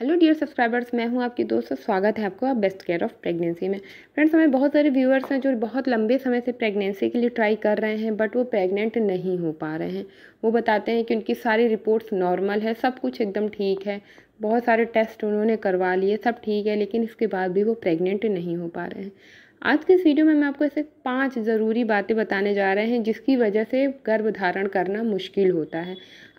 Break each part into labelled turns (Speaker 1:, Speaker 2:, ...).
Speaker 1: hello dear subscribers मैं हूं आपकी दोस्त स्वागत है आपका बेस्ट केयर ऑफ प्रेगनेंसी में फ्रेंड्स हमें बहुत सारे व्यूअर्स हैं जो बहुत लंबे समय से प्रेगनेंसी के लिए ट्राई कर रहे हैं बट वो प्रेग्नेंट नहीं हो पा रहे हैं वो बताते हैं कि उनकी सारी रिपोर्ट्स नॉर्मल है सब कुछ एकदम ठीक है बहुत सारे टेस्ट उन्होंने करवा लिए सब ठीक है लेकिन इसके बाद भी वो प्रेगनेंट नहीं हो पा रहे हैं आज के इस वीडियो में मैं आपको ऐसे पांच ज़रूरी बातें बताने जा रहे हैं जिसकी वजह से गर्भ धारण करना मुश्किल होता है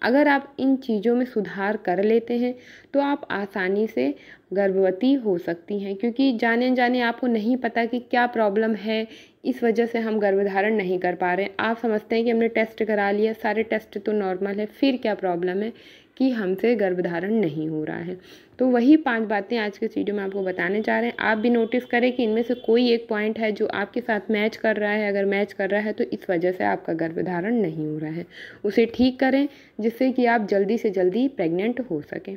Speaker 1: अगर आप इन चीज़ों में सुधार कर लेते हैं तो आप आसानी से गर्भवती हो सकती हैं क्योंकि जाने जाने आपको नहीं पता कि क्या प्रॉब्लम है इस वजह से हम गर्भधारण नहीं कर पा रहे आप समझते हैं कि हमने टेस्ट करा लिया सारे टेस्ट तो नॉर्मल है फिर क्या प्रॉब्लम है कि हमसे गर्भधारण नहीं हो रहा है तो वही पांच बातें आज के वीडियो में आपको बताने जा रहे हैं आप भी नोटिस करें कि इनमें से कोई एक पॉइंट है जो आपके साथ मैच कर रहा है अगर मैच कर रहा है तो इस वजह से आपका गर्भधारण नहीं हो रहा है उसे ठीक करें जिससे कि आप जल्दी से जल्दी प्रेग्नेंट हो सकें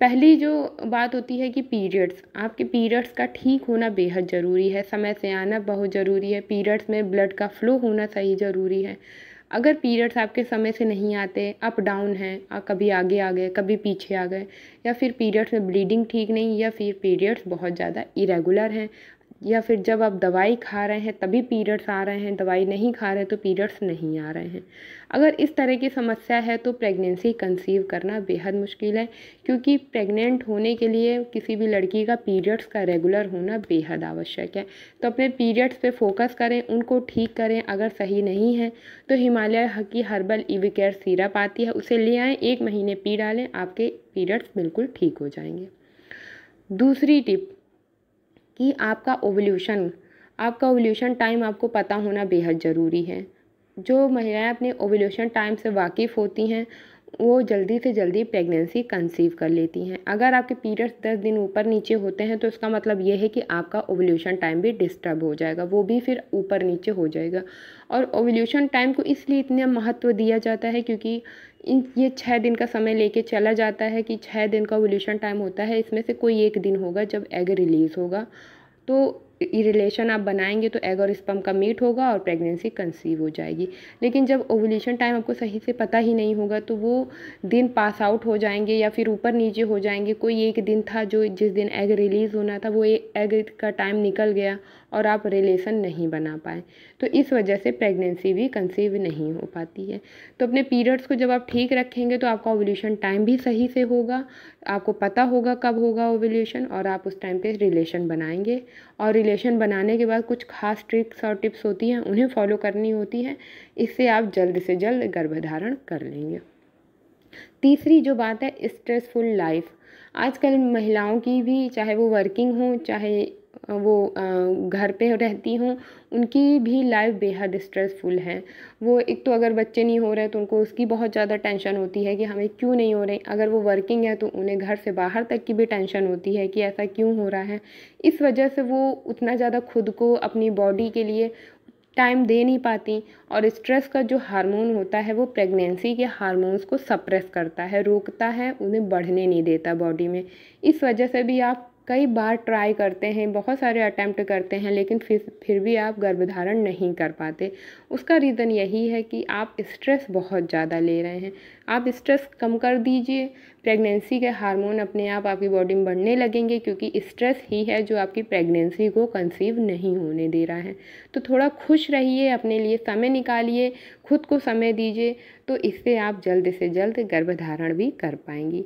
Speaker 1: पहली जो बात होती है कि पीरियड्स आपके पीरियड्स का ठीक होना बेहद ज़रूरी है समय से आना बहुत ज़रूरी है पीरियड्स में ब्लड का फ़्लो होना सही ज़रूरी है अगर पीरियड्स आपके समय से नहीं आते अप डाउन हैं कभी आगे आ गए कभी पीछे आ गए या फिर पीरियड्स में ब्लीडिंग ठीक नहीं या फिर पीरियड्स बहुत ज़्यादा इरेगुलर हैं या फिर जब आप दवाई खा रहे हैं तभी पीरियड्स आ रहे हैं दवाई नहीं खा रहे तो पीरियड्स नहीं आ रहे हैं अगर इस तरह की समस्या है तो प्रेगनेंसी कंसीव करना बेहद मुश्किल है क्योंकि प्रेग्नेंट होने के लिए किसी भी लड़की का पीरियड्स का रेगुलर होना बेहद आवश्यक है तो अपने पीरियड्स पे फोकस करें उनको ठीक करें अगर सही नहीं है तो हिमालय की हर्बल इविकेयर सीरप आती है उसे ले आएँ एक महीने पी डालें आपके पीरियड्स बिल्कुल ठीक हो जाएंगे दूसरी टिप कि आपका ओवल्यूशन आपका ओवल्यूशन टाइम आपको पता होना बेहद ज़रूरी है जो महिलाएं अपने ओवल्यूशन टाइम से वाकिफ़ होती हैं वो जल्दी से जल्दी प्रेगनेंसी कंसीव कर लेती हैं अगर आपके पीरियड्स दस दिन ऊपर नीचे होते हैं तो इसका मतलब ये है कि आपका ओवल्यूशन टाइम भी डिस्टर्ब हो जाएगा वो भी फिर ऊपर नीचे हो जाएगा और ओवल्यूशन टाइम को इसलिए इतना महत्व दिया जाता है क्योंकि इन ये छः दिन का समय लेके चला जाता है कि छः दिन का ओवल्यूशन टाइम होता है इसमें से कोई एक दिन होगा जब एग रिलीज़ होगा तो रिलेशन आप बनाएंगे तो एग और स्पम का मीट होगा और प्रेगनेंसी कंसीव हो जाएगी लेकिन जब ओवल्यूशन टाइम आपको सही से पता ही नहीं होगा तो वो दिन पास आउट हो जाएंगे या फिर ऊपर नीचे हो जाएंगे कोई एक दिन था जो जिस दिन एग रिलीज़ होना था वो एग का टाइम निकल गया और आप रिलेशन नहीं बना पाए तो इस वजह से प्रेगनेंसी भी कंसीव नहीं हो पाती है तो अपने पीरियड्स को जब आप ठीक रखेंगे तो आपका ओवल्यूशन टाइम भी सही से होगा आपको पता होगा कब होगा ओवल्यूशन और आप उस टाइम पे रिलेशन बनाएंगे और रिलेशन बनाने के बाद कुछ खास ट्रिक्स और टिप्स होती हैं उन्हें फॉलो करनी होती है इससे आप जल्द से जल्द गर्भधारण कर लेंगे तीसरी जो बात है स्ट्रेसफुल लाइफ आजकल महिलाओं की भी चाहे वो वर्किंग हो चाहे वो घर पे रहती हूँ उनकी भी लाइफ बेहद स्ट्रेसफुल है वो एक तो अगर बच्चे नहीं हो रहे तो उनको उसकी बहुत ज़्यादा टेंशन होती है कि हमें क्यों नहीं हो रहे अगर वो वर्किंग है तो उन्हें घर से बाहर तक की भी टेंशन होती है कि ऐसा क्यों हो रहा है इस वजह से वो उतना ज़्यादा खुद को अपनी बॉडी के लिए टाइम दे नहीं पाती और स्ट्रेस का जो हार्मोन होता है वो प्रेगनेंसी के हार्मोन्स को सप्रेस करता है रोकता है उन्हें बढ़ने नहीं देता बॉडी में इस वजह से भी आप कई बार ट्राई करते हैं बहुत सारे अटैम्प्ट करते हैं लेकिन फिर फिर भी आप गर्भधारण नहीं कर पाते उसका रीज़न यही है कि आप स्ट्रेस बहुत ज़्यादा ले रहे हैं आप स्ट्रेस कम कर दीजिए प्रेगनेंसी के हार्मोन अपने आप आपकी बॉडी में बढ़ने लगेंगे क्योंकि स्ट्रेस ही है जो आपकी प्रेगनेंसी को कंसीव नहीं होने दे रहा है तो थोड़ा खुश रहिए अपने लिए समय निकालिए खुद को समय दीजिए तो इससे आप जल्द से जल्द गर्भधारण भी कर पाएंगी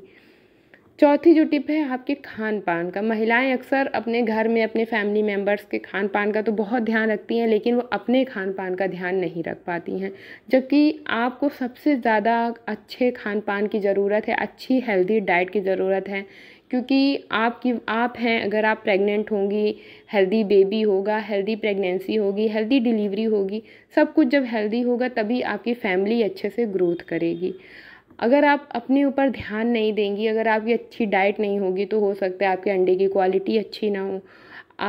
Speaker 1: चौथी जो टिप है आपके खान पान का महिलाएं अक्सर अपने घर में अपने फैमिली मेम्बर्स के खान पान का तो बहुत ध्यान रखती हैं लेकिन वो अपने खान पान का ध्यान नहीं रख पाती हैं जबकि आपको सबसे ज़्यादा अच्छे खान पान की ज़रूरत है अच्छी हेल्दी डाइट की ज़रूरत है क्योंकि आपकी आप हैं अगर आप प्रेग्नेंट होंगी हेल्दी बेबी होगा हेल्दी प्रेगनेंसी होगी हेल्दी डिलीवरी होगी सब कुछ जब हेल्दी होगा तभी आपकी फैमिली अच्छे से ग्रोथ करेगी अगर आप अपने ऊपर ध्यान नहीं देंगी अगर आपकी अच्छी डाइट नहीं होगी तो हो सकता है आपके अंडे की क्वालिटी अच्छी ना हो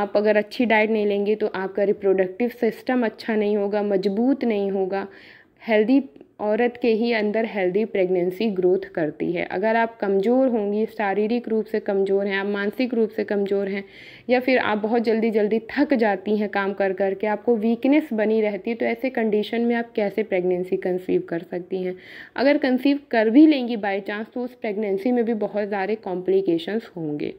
Speaker 1: आप अगर अच्छी डाइट नहीं लेंगे तो आपका रिप्रोडक्टिव सिस्टम अच्छा नहीं होगा मजबूत नहीं होगा हेल्दी औरत के ही अंदर हेल्दी प्रेगनेंसी ग्रोथ करती है अगर आप कमज़ोर होंगी शारीरिक रूप से कमज़ोर हैं आप मानसिक रूप से कमज़ोर हैं या फिर आप बहुत जल्दी जल्दी थक जाती हैं काम कर कर के आपको वीकनेस बनी रहती है तो ऐसे कंडीशन में आप कैसे प्रेगनेंसी कंसीव कर सकती हैं अगर कंसीव कर भी लेंगी बाई चांस तो उस प्रेगनेंसी में भी बहुत सारे कॉम्प्लिकेशंस होंगे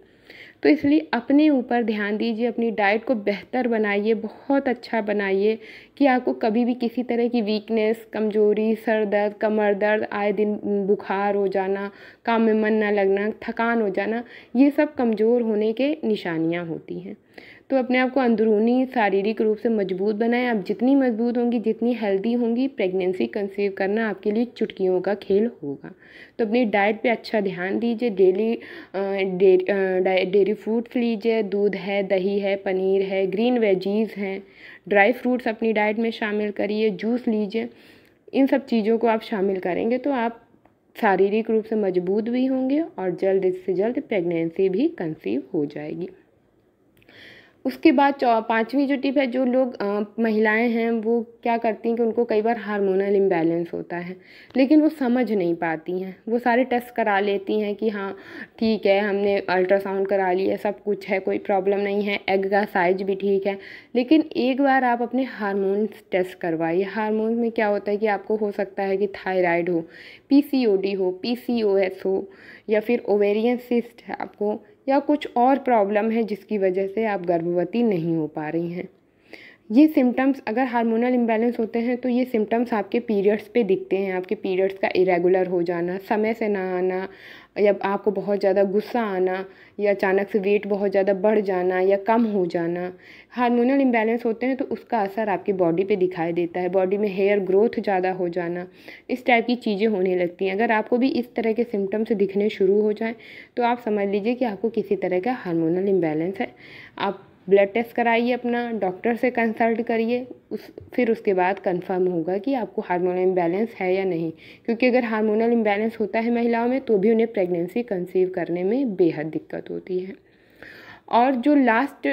Speaker 1: तो इसलिए अपने ऊपर ध्यान दीजिए अपनी डाइट को बेहतर बनाइए बहुत अच्छा बनाइए कि आपको कभी भी किसी तरह की वीकनेस कमज़ोरी सर दर्द कमर दर्द आए दिन बुखार हो जाना काम में मन ना लगना थकान हो जाना ये सब कमज़ोर होने के निशानियाँ होती हैं तो अपने आप को अंदरूनी शारीरिक रूप से मजबूत बनाएं आप जितनी मजबूत होंगी जितनी हेल्दी होंगी प्रेगनेंसी कंसीव करना आपके लिए चुटकियों का खेल होगा तो अपनी डाइट पे अच्छा ध्यान दीजिए डेली डेयरी फ्रूट्स लीजिए दूध है दही है पनीर है ग्रीन वेजीज़ हैं ड्राई फ्रूट्स अपनी डाइट में शामिल करिए जूस लीजिए इन सब चीज़ों को आप शामिल करेंगे तो आप शारीरिक रूप से मजबूत भी होंगे और जल्द से जल्द प्रेगनेंसी भी कंसीव हो जाएगी उसके बाद पाँचवीं जो टिप है जो लोग महिलाएं हैं वो क्या करती हैं कि उनको कई बार हार्मोनल इम्बैलेंस होता है लेकिन वो समझ नहीं पाती हैं वो सारे टेस्ट करा लेती हैं कि हाँ ठीक है हमने अल्ट्रासाउंड करा लिया सब कुछ है कोई प्रॉब्लम नहीं है एग का साइज भी ठीक है लेकिन एक बार आप अपने हारमोन्स टेस्ट करवाइए हारमोन में क्या होता है कि आपको हो सकता है कि थायराइड हो पी हो पी हो या फिर ओवेरियन सिस्ट है आपको या कुछ और प्रॉब्लम है जिसकी वजह से आप गर्भवती नहीं हो पा रही हैं ये सिम्टम्स अगर हार्मोनल इम्बैलेंस होते हैं तो ये सिम्टम्स आपके पीरियड्स पे दिखते हैं आपके पीरियड्स का इरेगुलर हो जाना समय से ना आना या आपको बहुत ज़्यादा गुस्सा आना या अचानक से वेट बहुत ज़्यादा बढ़ जाना या कम हो जाना हार्मोनल इम्बैलेंस होते हैं तो उसका असर आपकी बॉडी पे दिखाई देता है बॉडी में हेयर ग्रोथ ज़्यादा हो जाना इस टाइप की चीज़ें होने लगती हैं अगर आपको भी इस तरह के सिम्टम्स दिखने शुरू हो जाएँ तो आप समझ लीजिए कि आपको किसी तरह का हारमोनल इम्बैलेंस है आप ब्लड टेस्ट कराइए अपना डॉक्टर से कंसल्ट करिए उस फिर उसके बाद कंफर्म होगा कि आपको हार्मोनल इम्बैलेंस है या नहीं क्योंकि अगर हार्मोनल इम्बैलेंस होता है महिलाओं में तो भी उन्हें प्रेगनेंसी कंसीव करने में बेहद दिक्कत होती है और जो लास्ट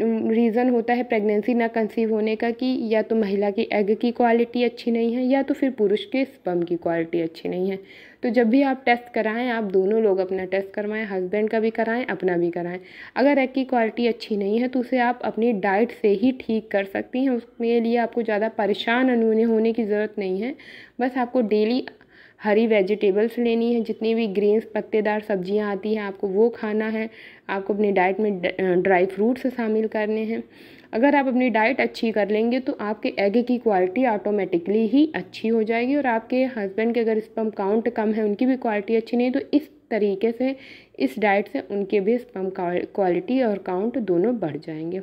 Speaker 1: रीज़न होता है प्रेगनेंसी ना कंसीव होने का कि या तो महिला की एग की क्वालिटी अच्छी नहीं है या तो फिर पुरुष के स्पम की क्वालिटी अच्छी नहीं है तो जब भी आप टेस्ट कराएं आप दोनों लोग अपना टेस्ट करवाएं हस्बैंड का भी कराएं अपना भी कराएं अगर एग की क्वालिटी अच्छी नहीं है तो उसे आप अपनी डाइट से ही ठीक कर सकती हैं उसके लिए आपको ज़्यादा परेशान होने की ज़रूरत नहीं है बस आपको डेली हरी वेजिटेबल्स लेनी है जितनी भी ग्रीन्स पत्तेदार सब्जियां आती हैं आपको वो खाना है आपको अपनी डाइट में ड्राई फ्रूट्स शामिल करने हैं अगर आप अपनी डाइट अच्छी कर लेंगे तो आपके एग की क्वालिटी ऑटोमेटिकली ही अच्छी हो जाएगी और आपके हस्बैंड के अगर स्पम काउंट कम है उनकी भी क्वालिटी अच्छी नहीं तो इस तरीके से इस डाइट से उनके भी स्पम क्वालिटी और काउंट दोनों बढ़ जाएंगे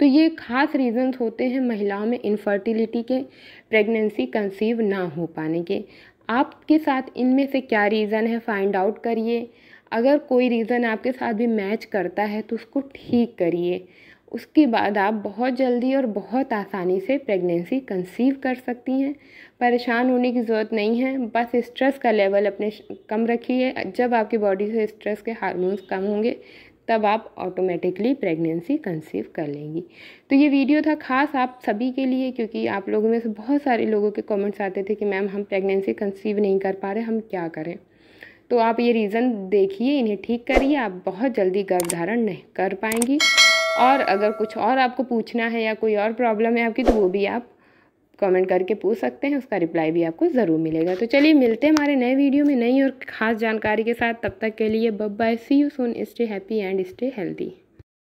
Speaker 1: तो ये खास रीज़न्स होते हैं महिलाओं में इनफर्टिलिटी के प्रेगनेंसी कंसीव ना हो पाने के आपके साथ इनमें से क्या रीज़न है फाइंड आउट करिए अगर कोई रीज़न आपके साथ भी मैच करता है तो उसको ठीक करिए उसके बाद आप बहुत जल्दी और बहुत आसानी से प्रेगनेंसी कंसीव कर सकती हैं परेशान होने की ज़रूरत नहीं है बस स्ट्रेस का लेवल अपने कम रखिए जब आपकी बॉडी से स्ट्रेस के हार्मोन्स कम होंगे तब आप ऑटोमेटिकली प्रेगनेंसी कंसीव कर लेंगी तो ये वीडियो था खास आप सभी के लिए क्योंकि आप लोगों में से बहुत सारे लोगों के कमेंट्स आते थे कि मैम हम प्रेगनेंसी कंसीव नहीं कर पा रहे हम क्या करें तो आप ये रीज़न देखिए इन्हें ठीक करिए आप बहुत जल्दी गर्भधारण नहीं कर पाएंगी और अगर कुछ और आपको पूछना है या कोई और प्रॉब्लम है आपकी तो वो भी आप कमेंट करके पूछ सकते हैं उसका रिप्लाई भी आपको ज़रूर मिलेगा तो चलिए मिलते हैं हमारे नए वीडियो में नई और ख़ास जानकारी के साथ तब तक के लिए बब bye see you soon stay happy and stay healthy